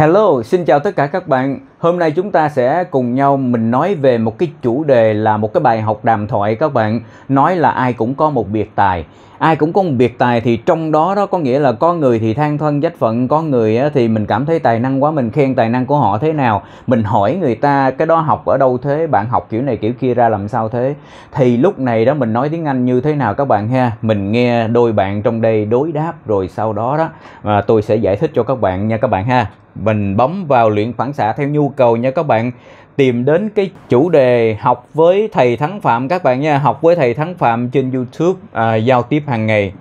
Hello, xin chào tất cả các bạn. Hôm nay chúng ta sẽ cùng nhau mình nói về một cái chủ đề là một cái bài học đàm thoại các bạn, nói là ai cũng có một biệt tài ai cũng có một biệt tài thì trong đó đó có nghĩa là có người thì than thân trách phận có người thì mình cảm thấy tài năng quá mình khen tài năng của họ thế nào mình hỏi người ta cái đó học ở đâu thế bạn học kiểu này kiểu kia ra làm sao thế thì lúc này đó mình nói tiếng anh như thế nào các bạn ha mình nghe đôi bạn trong đây đối đáp rồi sau đó đó và tôi sẽ giải thích cho các bạn nha các bạn ha mình bấm vào luyện phản xạ theo nhu cầu nha các bạn tìm đến cái chủ đề học với thầy Thắng Phạm các bạn nha học với thầy Thắng Phạm trên YouTube à, giao tiếp hàng ngày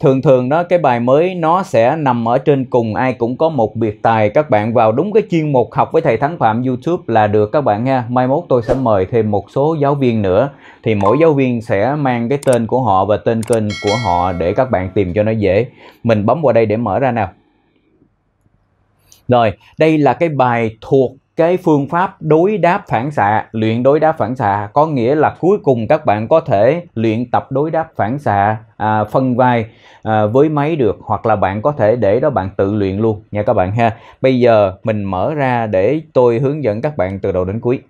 thường thường đó cái bài mới nó sẽ nằm ở trên cùng ai cũng có một biệt tài các bạn vào đúng cái chuyên mục học với thầy Thắng Phạm YouTube là được các bạn nha mai mốt tôi sẽ mời thêm một số giáo viên nữa thì mỗi giáo viên sẽ mang cái tên của họ và tên kênh của họ để các bạn tìm cho nó dễ mình bấm vào đây để mở ra nào rồi đây là cái bài thuộc cái phương pháp đối đáp phản xạ luyện đối đáp phản xạ có nghĩa là cuối cùng các bạn có thể luyện tập đối đáp phản xạ à, phân vai à, với máy được hoặc là bạn có thể để đó bạn tự luyện luôn nha các bạn ha bây giờ mình mở ra để tôi hướng dẫn các bạn từ đầu đến cuối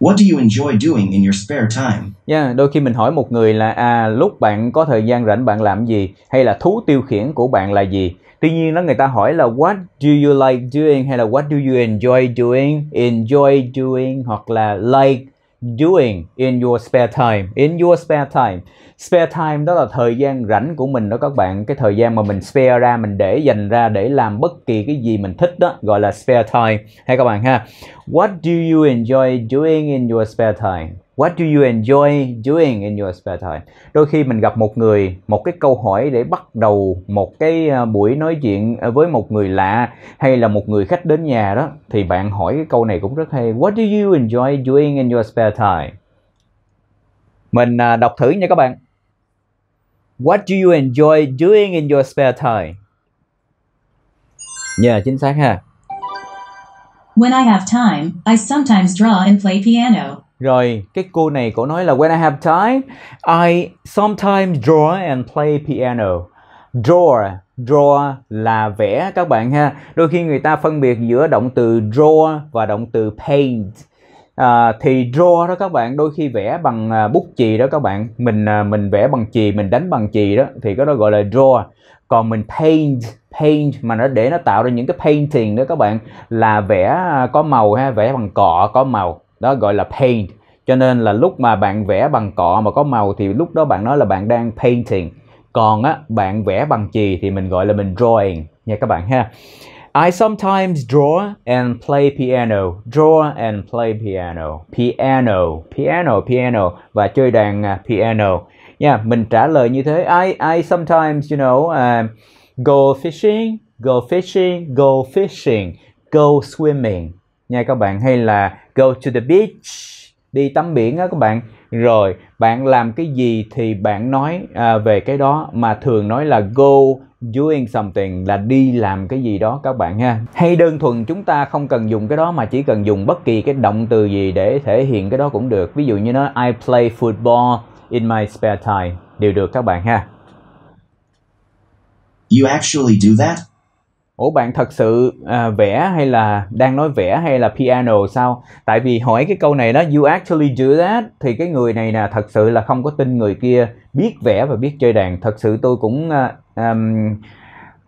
What do you enjoy doing in your spare time? Yeah, đôi khi mình hỏi một người là à lúc bạn có thời gian rảnh bạn làm gì hay là thú tiêu khiển của bạn là gì Tuy nhiên đó người ta hỏi là what do you like doing hay là what do you enjoy doing, enjoy doing hoặc là like doing in your spare time in your spare time spare time đó là thời gian rảnh của mình đó các bạn cái thời gian mà mình spare ra mình để dành ra để làm bất kỳ cái gì mình thích đó gọi là spare time hay các bạn ha what do you enjoy doing in your spare time What do you enjoy doing in your spare time? Đôi khi mình gặp một người, một cái câu hỏi để bắt đầu một cái ờ, buổi nói chuyện ờ, với một người lạ hay là một người khách đến nhà đó thì bạn hỏi cái câu này cũng rất hay. What do you enjoy doing in your spare time? Mình ờ, đọc thử nha các bạn. What do you enjoy doing in your spare time? Dạ yeah, chính xác ha. When I have time, I sometimes draw and play piano. Rồi, cái cô này cổ nói là when I have time, I sometimes draw and play piano. Draw, draw là vẽ các bạn ha. Đôi khi người ta phân biệt giữa động từ draw và động từ paint. À, thì draw đó các bạn đôi khi vẽ bằng à, bút chì đó các bạn mình à, mình vẽ bằng chì mình đánh bằng chì đó thì cái đó gọi là draw còn mình paint paint mà nó để nó tạo ra những cái painting đó các bạn là vẽ à, có màu ha vẽ bằng cọ có màu đó gọi là paint cho nên là lúc mà bạn vẽ bằng cọ mà có màu thì lúc đó bạn nói là bạn đang painting còn á bạn vẽ bằng chì thì mình gọi là mình drawing nha các bạn ha I sometimes draw and play piano draw and play piano piano piano piano và chơi đàn à, piano nha yeah, mình trả lời như thế I I sometimes you know uh, go fishing go fishing go fishing go swimming nha các bạn hay là go to the beach đi tắm biển á các bạn rồi bạn làm cái gì thì bạn nói à, về cái đó mà thường nói là go doing something là đi làm cái gì đó các bạn ha hay đơn thuần chúng ta không cần dùng cái đó mà chỉ cần dùng bất kỳ cái động từ gì để thể hiện cái đó cũng được ví dụ như nó I play football in my spare time đều được các bạn ha You actually do that? ủa bạn thật sự à, vẽ hay là đang nói vẽ hay là piano sao tại vì hỏi cái câu này đó you actually do that thì cái người này nè thật sự là không có tin người kia biết vẽ và biết chơi đàn thật sự tôi cũng à, um,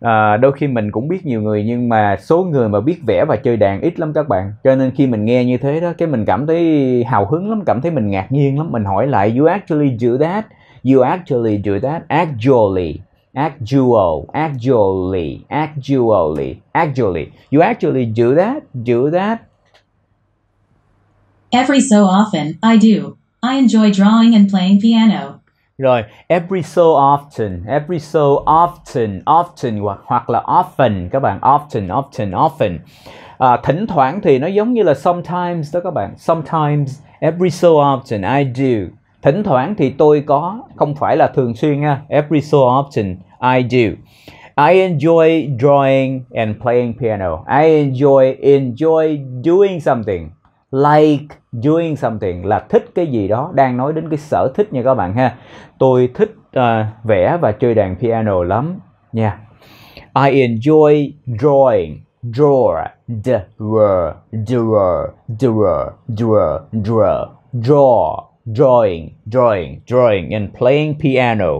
à, đôi khi mình cũng biết nhiều người nhưng mà số người mà biết vẽ và chơi đàn ít lắm các bạn cho nên khi mình nghe như thế đó cái mình cảm thấy hào hứng lắm cảm thấy mình ngạc nhiên lắm mình hỏi lại you actually do that you actually do that actually Actually, actually actually actually you actually do that do that every so often i do i enjoy drawing and playing piano rồi every so often every so often often hoặc hoặc là often các bạn often often often à, thỉnh thoảng thì nó giống như là sometimes đó các bạn sometimes every so often i do thỉnh thoảng thì tôi có không phải là thường xuyên ha every so often I do. I enjoy drawing and playing piano. I enjoy enjoy doing something. Like doing something là thích cái gì đó, đang nói đến cái sở thích nha các bạn ha. Tôi thích uh, vẽ và chơi đàn piano lắm nha. Yeah. I enjoy drawing. Draw, draw, draw, draw, draw, draw, draw, drawing, drawing, drawing and playing piano.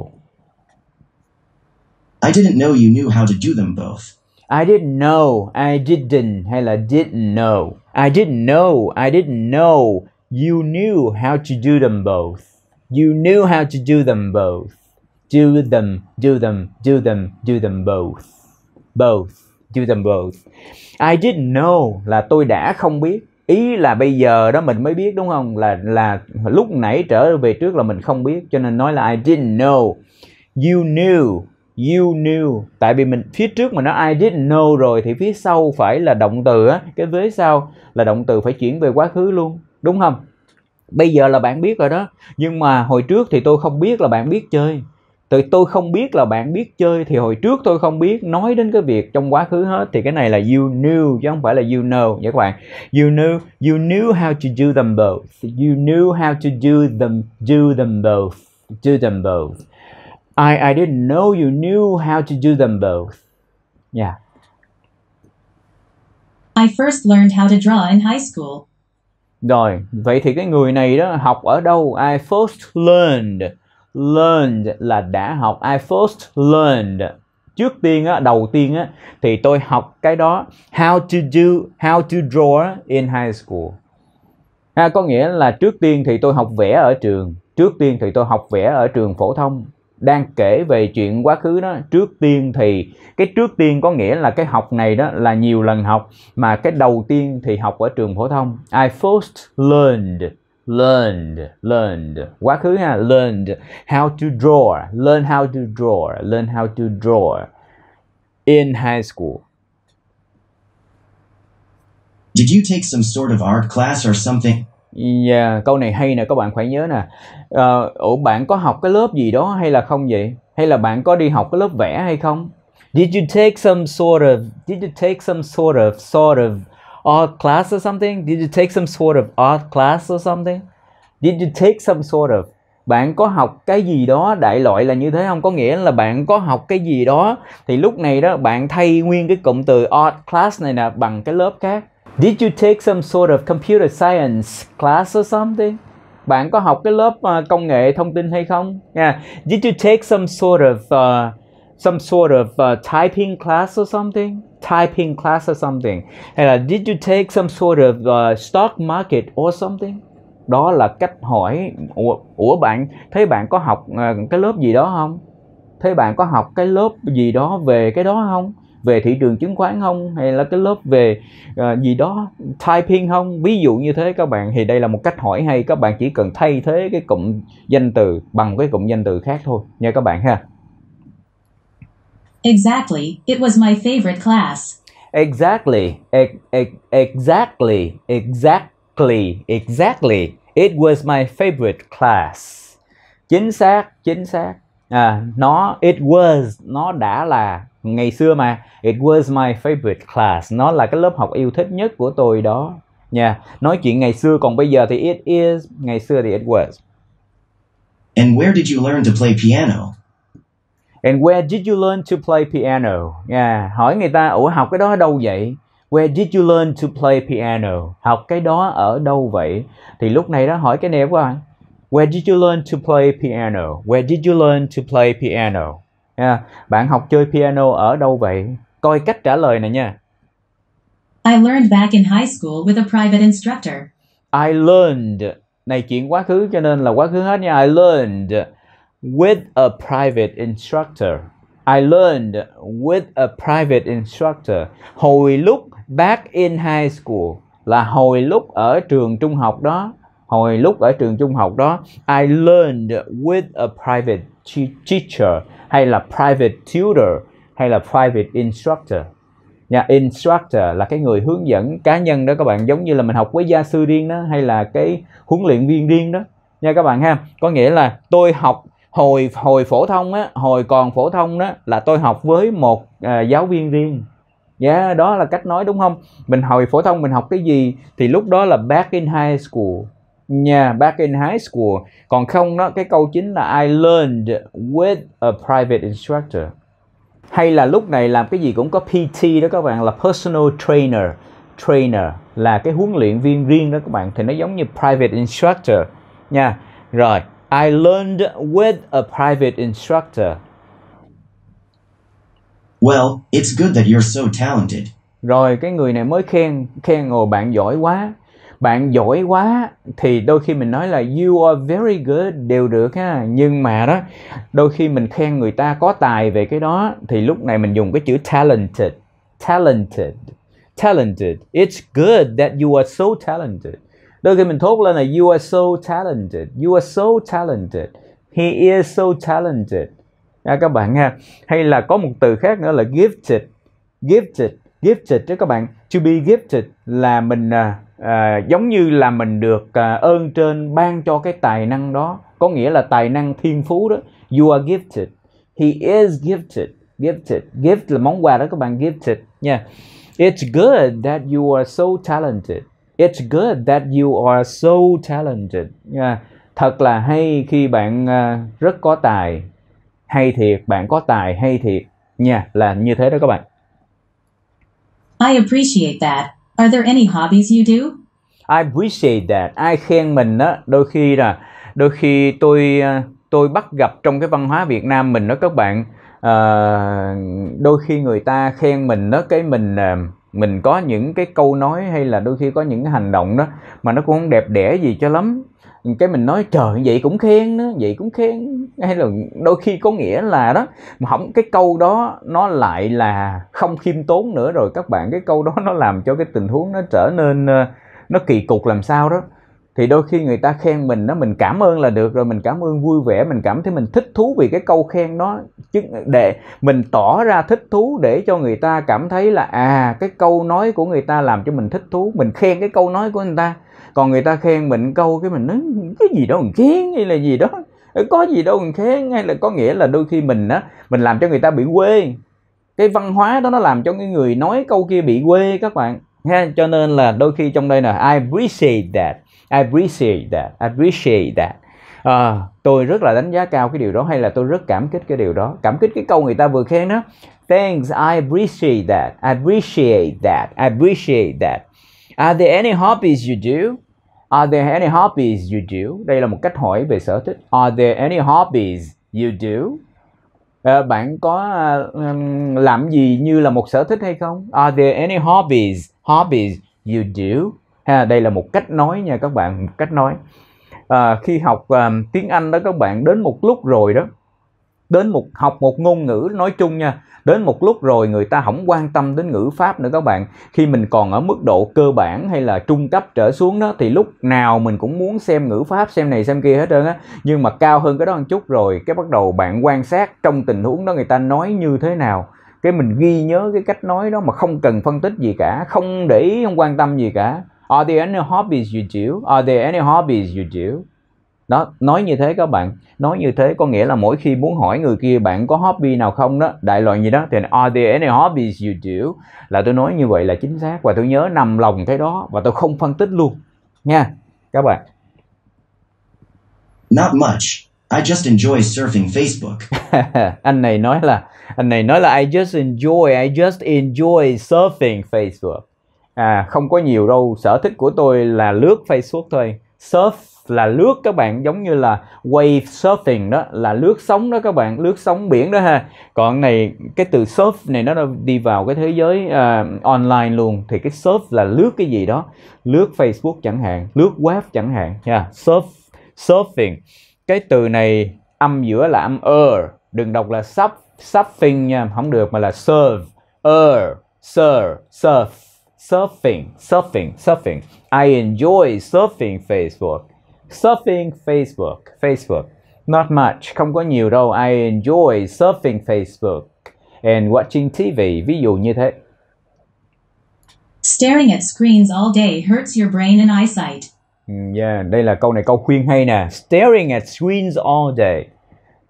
I didn't know you knew how to do them both. I didn't know, I didn't hay là didn't know. I didn't know, I didn't know you knew how to do them both. You knew how to do them both. Do them, do them, do them, do them both. Both, do them both. I didn't know là tôi đã không biết. Ý là bây giờ đó mình mới biết đúng không? Là là lúc nãy trở về trước là mình không biết cho nên nói là I didn't know. You knew you knew tại vì mình phía trước mà nó I didn't know rồi thì phía sau phải là động từ á cái vế sau là động từ phải chuyển về quá khứ luôn đúng không bây giờ là bạn biết rồi đó nhưng mà hồi trước thì tôi không biết là bạn biết chơi từ tôi không biết là bạn biết chơi thì hồi trước tôi không biết nói đến cái việc trong quá khứ hết thì cái này là you knew chứ không phải là you know nha các bạn you knew you knew how to do them both you knew how to do them do them both do them both I, I didn't know you knew how to do them both. Yeah. I first learned how to draw in high school. Rồi, vậy thì cái người này đó học ở đâu? I first learned. Learned là đã học. I first learned. Trước tiên á, đầu tiên á, thì tôi học cái đó. How to do, how to draw in high school. À, có nghĩa là trước tiên thì tôi học vẽ ở trường. Trước tiên thì tôi học vẽ ở trường phổ thông đang kể về chuyện quá khứ đó trước tiên thì cái trước tiên có nghĩa là cái học này đó là nhiều lần học mà cái đầu tiên thì học ở trường phổ thông I first learned learned learned quá khứ ha learned how to draw learn how to draw learn how to draw in high school Did you take some sort of art class or something? yeah, dạ, câu này hay nè các bạn phải nhớ nè ờ, ủa uh, bạn có học cái lớp gì đó hay là không vậy hay là bạn có đi học cái lớp vẽ hay không did you take some sort of did you take some sort of sort of art class or something did you take some sort of art class or something did you take some sort of bạn có học cái gì đó đại loại là như thế không có nghĩa là bạn có học cái gì đó thì lúc này đó bạn thay nguyên cái cụm từ art class này nè bằng cái lớp khác Did you take some sort of computer science class or something? Bạn có học cái lớp uh, công nghệ thông tin hay không? Yeah. Did you take some sort of uh, some sort of uh, typing class or something? Typing class or something. Hay là did you take some sort of uh, stock market or something? Đó là cách hỏi ủa, ủa bạn thấy bạn có học uh, cái lớp gì đó không? Thấy bạn có học cái lớp gì đó về cái đó không? về thị trường chứng khoán không hay là cái lớp về uh, gì đó typing không ví dụ như thế các bạn thì đây là một cách hỏi hay các bạn chỉ cần thay thế cái cụm danh từ bằng cái cụm danh từ khác thôi nha các bạn ha Exactly, it was my favorite class. Exactly, e- e- exactly, exactly, exactly. It was my favorite class. Chính xác, chính xác à, nó it was nó đã là ngày xưa mà it was my favorite class nó là cái lớp học yêu thích nhất của tôi đó nha yeah. nói chuyện ngày xưa còn bây giờ thì it is ngày xưa thì it was and where did you learn to play piano and where did you learn to play piano yeah. hỏi người ta ủa học cái đó ở đâu vậy Where did you learn to play piano? Học cái đó ở đâu vậy? Thì lúc này đó hỏi cái này các bạn. Where did you learn to play piano? Where did you learn to play piano? Yeah. Bạn học chơi piano ở đâu vậy? Coi cách trả lời này nha. I learned back in high school with a private instructor. I learned này chuyện quá khứ cho nên là quá khứ hết nha. I learned with a private instructor. I learned with a private instructor. Hồi lúc back in high school là hồi lúc ở trường trung học đó hồi lúc ở trường trung học đó I learned with a private teacher hay là private tutor hay là private instructor nha instructor là cái người hướng dẫn cá nhân đó các bạn giống như là mình học với gia sư riêng đó hay là cái huấn luyện viên riêng đó nha các bạn ha có nghĩa là tôi học hồi hồi phổ thông á hồi còn phổ thông đó là tôi học với một à, giáo viên riêng Nha, yeah, đó là cách nói đúng không mình hồi phổ thông mình học cái gì thì lúc đó là back in high school nhà back in high school còn không đó cái câu chính là I learned with a private instructor hay là lúc này làm cái gì cũng có PT đó các bạn là personal trainer trainer là cái huấn luyện viên riêng đó các bạn thì nó giống như private instructor nha rồi I learned with a private instructor Well, it's good that you're so talented. Rồi cái người này mới khen khen ngồi bạn giỏi quá bạn giỏi quá thì đôi khi mình nói là you are very good đều được ha nhưng mà đó đôi khi mình khen người ta có tài về cái đó thì lúc này mình dùng cái chữ talented talented talented it's good that you are so talented đôi khi mình thốt lên là you are so talented you are so talented he is so talented à, các bạn ha hay là có một từ khác nữa là gifted gifted gifted đó các bạn to be gifted là mình à, à, giống như là mình được à, ơn trên ban cho cái tài năng đó có nghĩa là tài năng thiên phú đó you are gifted he is gifted gifted gift là món quà đó các bạn gifted nha yeah. it's good that you are so talented it's good that you are so talented yeah. thật là hay khi bạn à, rất có tài hay thiệt bạn có tài hay thiệt nha yeah, là như thế đó các bạn I appreciate that. Are there any hobbies you do? I appreciate that. Ai khen mình đó, đôi khi là đôi khi tôi ờ, tôi bắt gặp trong cái văn hóa Việt Nam mình đó các bạn uh, đôi khi người ta khen mình đó cái mình ờ, mình có những cái câu nói hay là đôi khi có những cái hành động đó mà nó cũng không đẹp đẽ gì cho lắm cái mình nói trời vậy cũng khen nữa vậy cũng khen hay là đôi khi có nghĩa là đó mà không cái câu đó nó lại là không khiêm tốn nữa rồi các bạn cái câu đó nó làm cho cái tình huống nó trở nên ờ, nó kỳ cục làm sao đó thì đôi khi người ta khen mình đó mình cảm ơn là được rồi mình cảm ơn vui vẻ mình cảm thấy mình thích thú vì cái câu khen đó chứ để mình tỏ ra thích thú để cho người ta cảm thấy là à cái câu nói của người ta làm cho mình thích thú mình khen cái câu nói của người ta còn người ta khen mình câu cái mình nói cái gì đâu mình khen hay là gì đó ừ, có gì đâu mình khen hay là có nghĩa là đôi khi mình á mình làm cho người ta bị quê cái văn hóa đó nó làm cho cái người nói câu kia bị quê các bạn ha cho nên là đôi khi trong đây là I appreciate that I appreciate that I appreciate that à, tôi rất là đánh giá cao cái điều đó hay là tôi rất cảm kích cái điều đó cảm kích cái câu người ta vừa khen đó thanks I appreciate that I appreciate that I appreciate that are there any hobbies you do Are there any hobbies you do? Đây là một cách hỏi về sở thích. Are there any hobbies you do? À, bạn có um, làm gì như là một sở thích hay không? Are there any hobbies? Hobbies you do? Ha, đây là một cách nói nha các bạn, một cách nói. À, khi học um, tiếng Anh đó các bạn đến một lúc rồi đó đến một học một ngôn ngữ nói chung nha đến một lúc rồi người ta không quan tâm đến ngữ pháp nữa các bạn khi mình còn ở mức độ cơ bản hay là trung cấp trở xuống đó thì lúc nào mình cũng muốn xem ngữ pháp xem này xem kia hết trơn á nhưng mà cao hơn cái đó một chút rồi cái bắt đầu bạn quan sát trong tình huống đó người ta nói như thế nào cái mình ghi nhớ cái cách nói đó mà không cần phân tích gì cả không để ý không quan tâm gì cả are there any hobbies you do are there any hobbies you do đó nói như thế các bạn nói như thế có nghĩa là mỗi khi muốn hỏi người kia bạn có hobby nào không đó đại loại gì đó thì are there any hobbies you do là tôi nói như vậy là chính xác và tôi nhớ nằm lòng cái đó và tôi không phân tích luôn nha các bạn not much I just enjoy surfing Facebook. anh này nói là anh này nói là I just enjoy I just enjoy surfing Facebook. À không có nhiều đâu, sở thích của tôi là lướt Facebook thôi. Surf là lướt các bạn giống như là wave surfing đó là lướt sóng đó các bạn lướt sóng biển đó ha còn này cái từ surf này nó đi vào cái thế giới uh, online luôn thì cái surf là lướt cái gì đó lướt Facebook chẳng hạn lướt web chẳng hạn nha yeah. surf surfing cái từ này âm giữa là âm er đừng đọc là sub surfing nha không được mà là surf er surf surf surfing surfing surfing I enjoy surfing Facebook Surfing Facebook, Facebook. Not much, không có nhiều đâu. I enjoy surfing Facebook and watching TV, ví dụ như thế. Staring at screens all day hurts your brain and eyesight. Mm, yeah, đây là câu này câu khuyên hay nè. Staring at screens all day.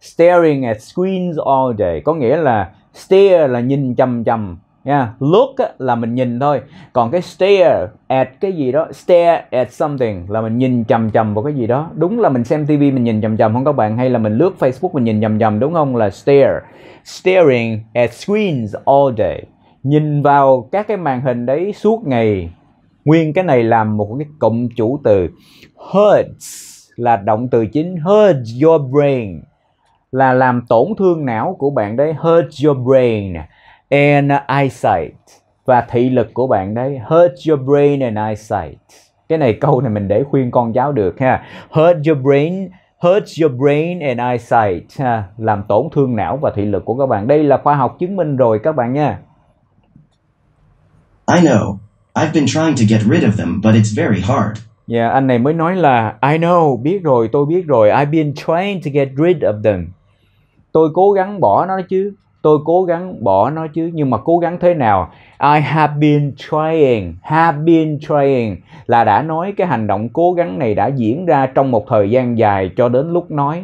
Staring at screens all day có nghĩa là stare là nhìn chằm chằm yeah. look là mình nhìn thôi còn cái stare at cái gì đó stare at something là mình nhìn chầm chầm vào cái gì đó đúng là mình xem TV mình nhìn chầm chầm không các bạn hay là mình lướt Facebook mình nhìn chầm chầm đúng không là stare staring at screens all day nhìn vào các cái màn hình đấy suốt ngày nguyên cái này làm một cái cụm chủ từ hurts là động từ chính hurts your brain là làm tổn thương não của bạn đấy hurts your brain and eyesight và thị lực của bạn đấy hurt your brain and eyesight cái này câu này mình để khuyên con cháu được ha hurt your brain hurt your brain and eyesight ha làm tổn thương não và thị lực của các bạn đây là khoa học chứng minh rồi các bạn nha I know I've been trying to get rid of them but it's very hard yeah, dạ, anh này mới nói là I know, biết rồi, tôi biết rồi. I've been trying to get rid of them. Tôi cố gắng bỏ nó chứ, tôi cố gắng bỏ nó chứ nhưng mà cố gắng thế nào I have been trying have been trying là đã nói cái hành động cố gắng này đã diễn ra trong một thời gian dài cho đến lúc nói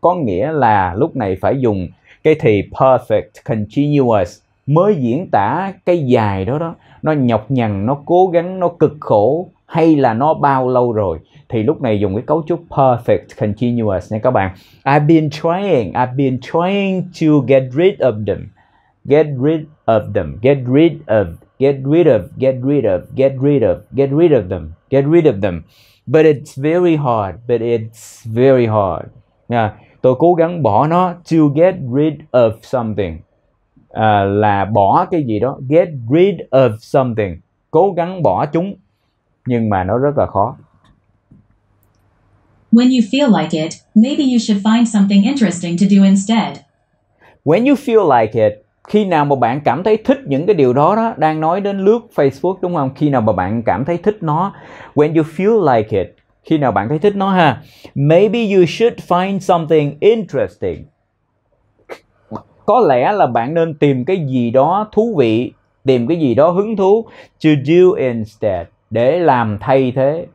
có nghĩa là lúc này phải dùng cái thì perfect continuous mới diễn tả cái dài đó đó nó nhọc nhằn nó cố gắng nó cực khổ hay là nó bao lâu rồi thì lúc này dùng cái cấu trúc perfect continuous nha các bạn I've been trying I've been trying to get rid of them get rid of them get rid of get rid of get rid of get rid of get rid of them get rid of them but it's very hard but it's very hard yeah. tôi cố gắng bỏ nó to get rid of something à, là bỏ cái gì đó get rid of something cố gắng bỏ chúng nhưng mà nó rất là khó When you feel like it, maybe you should find something interesting to do instead. When you feel like it, khi nào mà bạn cảm thấy thích những cái điều đó đó, đang nói đến lướt Facebook đúng không? Khi nào mà bạn cảm thấy thích nó, when you feel like it, khi nào bạn thấy thích nó ha, maybe you should find something interesting. Có lẽ là bạn nên tìm cái gì đó thú vị, tìm cái gì đó hứng thú to do instead để làm thay thế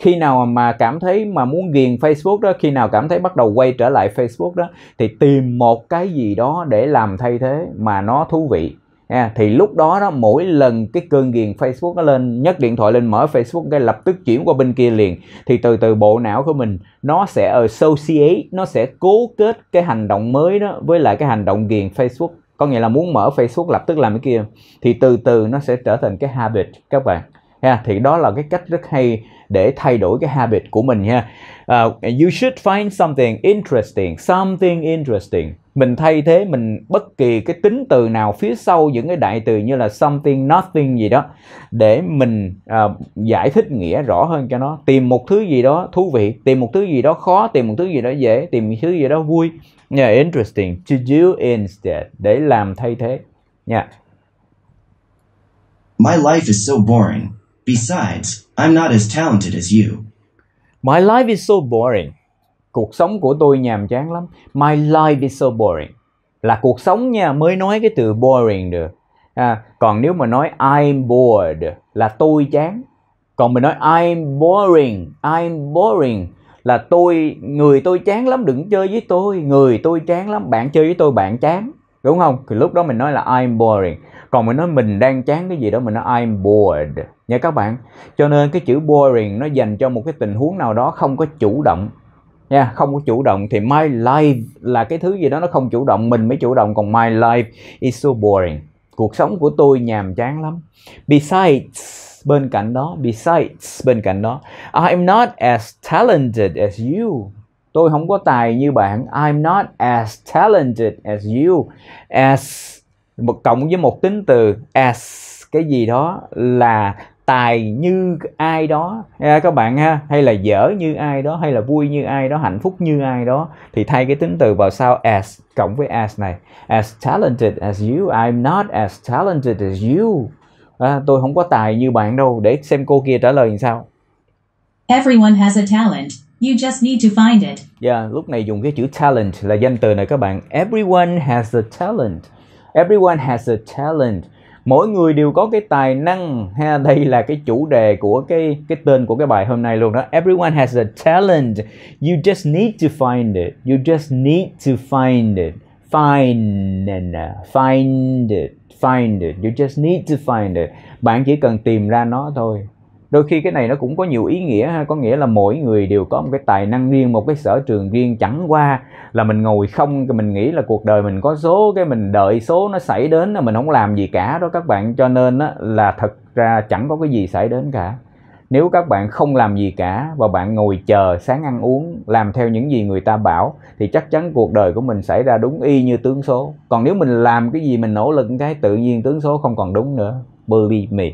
khi nào mà cảm thấy mà muốn ghiền Facebook đó khi nào cảm thấy bắt đầu quay trở lại Facebook đó thì tìm một cái gì đó để làm thay thế mà nó thú vị À, thì lúc đó đó mỗi lần cái cơn ghiền Facebook nó lên nhấc điện thoại lên mở Facebook cái lập tức chuyển qua bên kia liền thì từ từ bộ não của mình nó sẽ associate nó sẽ cố kết cái hành động mới đó với lại cái hành động ghiền Facebook có nghĩa là muốn mở Facebook lập tức làm cái kia thì từ từ nó sẽ trở thành cái habit các bạn ha thì đó là cái cách rất hay để thay đổi cái habit của mình nha uh, à, you should find something interesting something interesting mình thay thế mình bất kỳ cái tính từ nào phía sau những cái đại từ như là something nothing gì đó để mình uh, giải thích nghĩa rõ hơn cho nó tìm một thứ gì đó thú vị tìm một thứ gì đó khó tìm một thứ gì đó dễ tìm một thứ gì đó vui yeah, interesting to do instead để làm thay thế nha yeah. my life is so boring Besides, I'm not as talented as you. My life is so boring. Cuộc sống của tôi nhàm chán lắm. My life is so boring. Là cuộc sống nha, mới nói cái từ boring được. À, còn nếu mà nói I'm bored là tôi chán. Còn mình nói I'm boring, I'm boring là tôi người tôi chán lắm đừng chơi với tôi, người tôi chán lắm, bạn chơi với tôi bạn chán đúng không thì lúc đó mình nói là I'm boring còn mình nói mình đang chán cái gì đó mình nói I'm bored nha các bạn cho nên cái chữ boring nó dành cho một cái tình huống nào đó không có chủ động nha không có chủ động thì my life là cái thứ gì đó nó không chủ động mình mới chủ động còn my life is so boring cuộc sống của tôi nhàm chán lắm besides bên cạnh đó besides bên cạnh đó I'm not as talented as you tôi không có tài như bạn I'm not as talented as you as một cộng với một tính từ as cái gì đó là tài như ai đó à, các bạn ha hay là dở như ai đó hay là vui như ai đó hạnh phúc như ai đó thì thay cái tính từ vào sau as cộng với as này as talented as you I'm not as talented as you à, tôi không có tài như bạn đâu để xem cô kia trả lời như sao Everyone has a talent You just need to find it. Yeah, lúc này dùng cái chữ talent là danh từ này các bạn. Everyone has a talent. Everyone has a talent. Mỗi người đều có cái tài năng ha, đây là cái chủ đề của cái cái tên của cái bài hôm nay luôn đó. Everyone has a talent. You just need to find it. You just need to find it. Find it. find it. Find it. You just need to find it. Bạn chỉ cần tìm ra nó thôi đôi khi cái này nó cũng có nhiều ý nghĩa ha có nghĩa là mỗi người đều có một cái tài năng riêng một cái sở trường riêng chẳng qua là mình ngồi không thì mình nghĩ là cuộc đời mình có số cái mình đợi số nó xảy đến là mình không làm gì cả đó các bạn cho nên á, là thật ra chẳng có cái gì xảy đến cả nếu các bạn không làm gì cả và bạn ngồi chờ sáng ăn uống làm theo những gì người ta bảo thì chắc chắn cuộc đời của mình xảy ra đúng y như tướng số còn nếu mình làm cái gì mình nỗ lực cái tự nhiên tướng số không còn đúng nữa believe me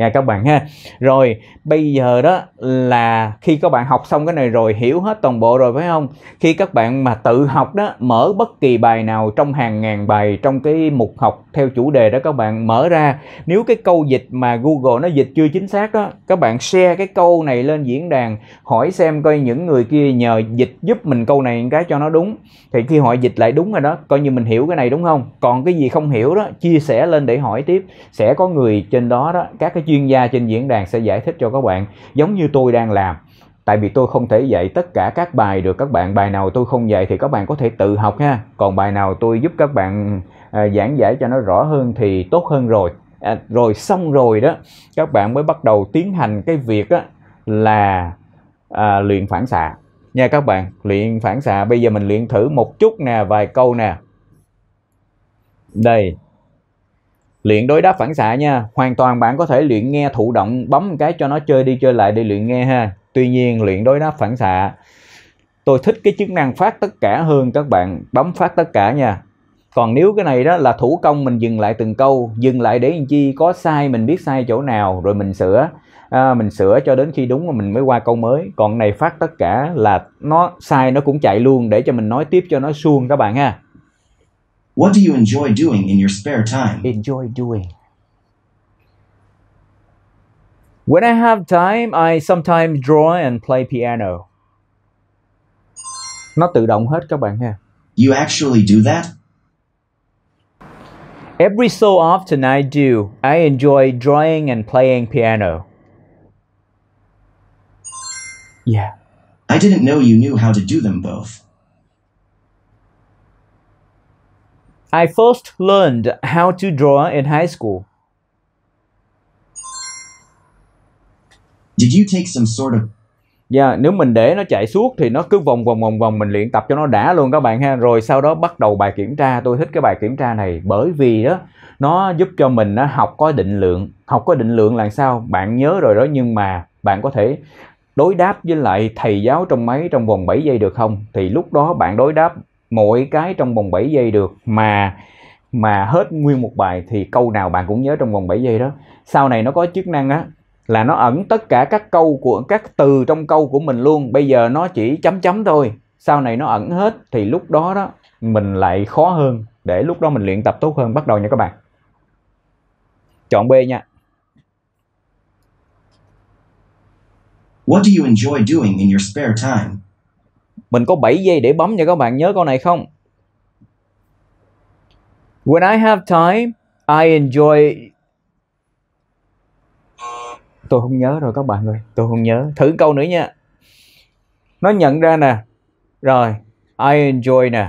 nha các bạn ha rồi bây giờ đó là khi các bạn học xong cái này rồi hiểu hết toàn bộ rồi phải không khi các bạn mà tự học đó mở bất kỳ bài nào trong hàng ngàn bài trong cái mục học theo chủ đề đó các bạn mở ra nếu cái câu dịch mà Google nó dịch chưa chính xác đó các bạn share cái câu này lên diễn đàn hỏi xem coi những người kia nhờ dịch giúp mình câu này cái cho nó đúng thì khi họ dịch lại đúng rồi đó coi như mình hiểu cái này đúng không còn cái gì không hiểu đó chia sẻ lên để hỏi tiếp sẽ có người trên đó đó các cái chuyên gia trên diễn đàn sẽ giải thích cho các bạn giống như tôi đang làm tại vì tôi không thể dạy tất cả các bài được các bạn bài nào tôi không dạy thì các bạn có thể tự học ha còn bài nào tôi giúp các bạn à, giảng giải cho nó rõ hơn thì tốt hơn rồi à, rồi xong rồi đó các bạn mới bắt đầu tiến hành cái việc á, là à, luyện phản xạ nha các bạn luyện phản xạ bây giờ mình luyện thử một chút nè vài câu nè đây luyện đối đáp phản xạ nha hoàn toàn bạn có thể luyện nghe thụ động bấm một cái cho nó chơi đi chơi lại để luyện nghe ha tuy nhiên luyện đối đáp phản xạ tôi thích cái chức năng phát tất cả hơn các bạn bấm phát tất cả nha còn nếu cái này đó là thủ công mình dừng lại từng câu dừng lại để làm chi có sai mình biết sai chỗ nào rồi mình sửa à, mình sửa cho đến khi đúng mà mình mới qua câu mới còn này phát tất cả là nó sai nó cũng chạy luôn để cho mình nói tiếp cho nó suông các bạn ha What do you enjoy doing in your spare time? Enjoy doing. When I have time, I sometimes draw and play piano. Nó tự động hết các bạn ha. You actually do that? Every so often I do. I enjoy drawing and playing piano. Yeah. I didn't know you knew how to do them both. I first learned how to draw in high school. Did you take some sort of Yeah, dạ, nếu mình để nó chạy suốt thì nó cứ vòng vòng vòng vòng mình luyện tập cho nó đã luôn các bạn ha. Rồi sau đó bắt đầu bài kiểm tra. Tôi thích cái bài kiểm tra này bởi vì đó nó giúp cho mình nó học có định lượng. Học có định lượng là sao? Bạn nhớ rồi đó nhưng mà bạn có thể đối đáp với lại thầy giáo trong máy trong vòng 7 giây được không? Thì lúc đó bạn đối đáp mỗi cái trong vòng 7 giây được mà mà hết nguyên một bài thì câu nào bạn cũng nhớ trong vòng 7 giây đó sau này nó có chức năng á là nó ẩn tất cả các câu của các từ trong câu của mình luôn bây giờ nó chỉ chấm chấm thôi sau này nó ẩn hết thì lúc đó đó mình lại khó hơn để lúc đó mình luyện tập tốt hơn bắt đầu nha các bạn chọn B nha What do you enjoy doing in your spare time? Mình có 7 giây để bấm nha các bạn nhớ câu này không? When I have time, I enjoy Tôi không nhớ rồi các bạn ơi, tôi không nhớ. Thử câu nữa nha. Nó nhận ra nè. Rồi, I enjoy nè.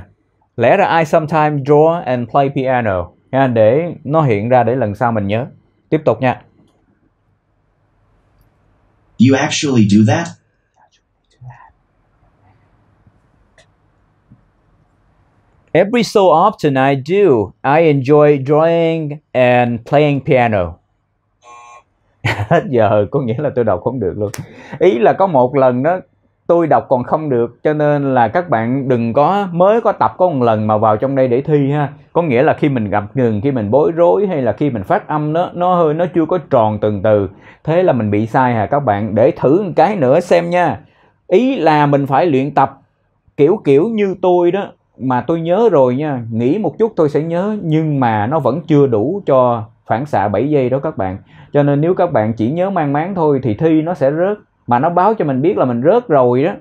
Lẽ ra I sometimes draw and play piano nha để nó hiện ra để lần sau mình nhớ. Tiếp tục nha. You actually do that? Every so often I do. I enjoy drawing and playing piano. Hết giờ có nghĩa là tôi đọc không được luôn. Ý là có một lần đó tôi đọc còn không được cho nên là các bạn đừng có mới có tập có một lần mà vào trong đây để thi ha có nghĩa là khi mình gặp ngừng khi mình bối rối hay là khi mình phát âm nó nó hơi nó chưa có tròn từng từ thế là mình bị sai hả các bạn để thử một cái nữa xem nha ý là mình phải luyện tập kiểu kiểu như tôi đó mà tôi nhớ rồi nha nghĩ một chút tôi sẽ nhớ nhưng mà nó vẫn chưa đủ cho phản xạ 7 giây đó các bạn cho nên nếu các bạn chỉ nhớ mang máng thôi thì thi nó sẽ rớt mà nó báo cho mình biết là mình rớt rồi đó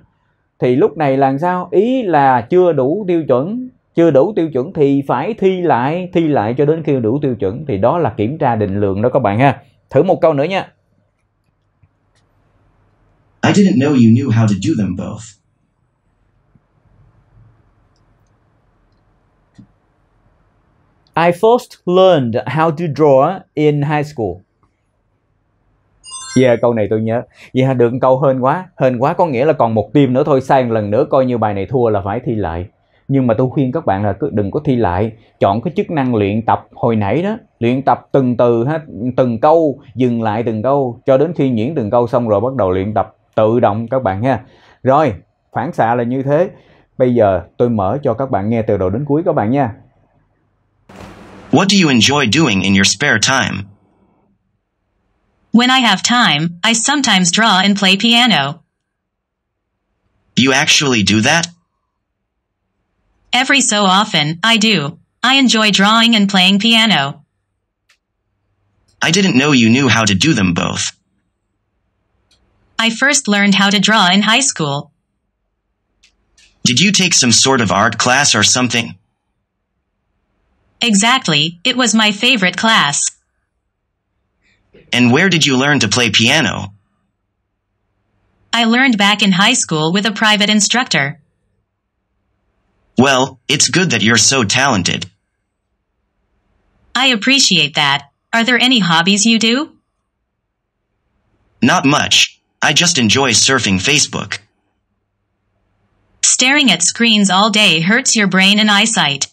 thì lúc này làm sao ý là chưa đủ tiêu chuẩn chưa đủ tiêu chuẩn thì phải thi lại thi lại cho đến khi đủ tiêu chuẩn thì đó là kiểm tra định lượng đó các bạn ha thử một câu nữa nha I didn't know you knew how to do them both. I first learned how to draw in high school. Yeah, câu này tôi nhớ. Yeah, được câu hơn quá. hơn quá có nghĩa là còn một tim nữa thôi. Sang lần nữa coi như bài này thua là phải thi lại. Nhưng mà tôi khuyên các bạn là cứ đừng có thi lại. Chọn cái chức năng luyện tập hồi nãy đó. Luyện tập từng từ, ha, từng câu, dừng lại từng câu. Cho đến khi nhuyễn từng câu xong rồi bắt đầu luyện tập tự động các bạn ha. Rồi, phản xạ là như thế. Bây giờ tôi mở cho các bạn nghe từ đầu đến cuối các bạn nha. What do you enjoy doing in your spare time? When I have time, I sometimes draw and play piano. You actually do that? Every so often, I do. I enjoy drawing and playing piano. I didn't know you knew how to do them both. I first learned how to draw in high school. Did you take some sort of art class or something? Exactly, it was my favorite class. And where did you learn to play piano? I learned back in high school with a private instructor. Well, it's good that you're so talented. I appreciate that. Are there any hobbies you do? Not much. I just enjoy surfing Facebook. Staring at screens all day hurts your brain and eyesight.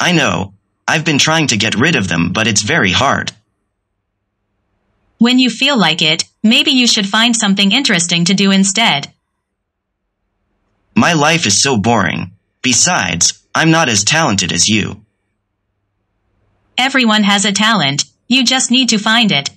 I know. I've been trying to get rid of them, but it's very hard. When you feel like it, maybe you should find something interesting to do instead. My life is so boring. Besides, I'm not as talented as you. Everyone has a talent. You just need to find it.